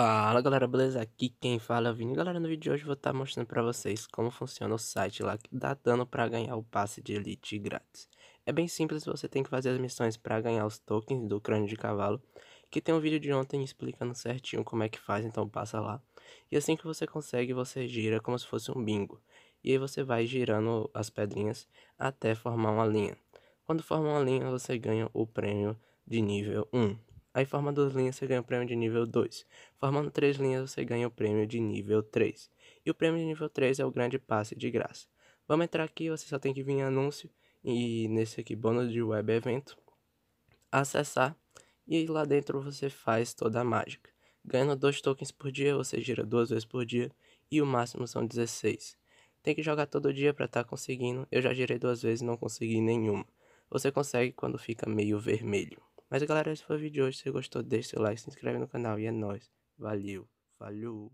Fala galera, beleza? Aqui quem fala é o Vini. Galera, no vídeo de hoje eu vou estar tá mostrando para vocês como funciona o site lá que dá dano para ganhar o passe de elite grátis. É bem simples, você tem que fazer as missões para ganhar os tokens do crânio de cavalo, que tem um vídeo de ontem explicando certinho como é que faz, então passa lá. E assim que você consegue, você gira como se fosse um bingo. E aí você vai girando as pedrinhas até formar uma linha. Quando formar uma linha, você ganha o prêmio de nível 1. Aí formando duas linhas você ganha o prêmio de nível 2. Formando três linhas você ganha o prêmio de nível 3. E o prêmio de nível 3 é o grande passe de graça. Vamos entrar aqui, você só tem que vir em anúncio e nesse aqui bônus de web evento, acessar e lá dentro você faz toda a mágica. Ganhando dois tokens por dia, você gira duas vezes por dia e o máximo são 16. Tem que jogar todo dia para estar tá conseguindo. Eu já girei duas vezes e não consegui nenhuma. Você consegue quando fica meio vermelho. Mas galera, esse foi o vídeo de hoje. Se você gostou, deixa seu like, se inscreve no canal e é nóis. Valeu, falou!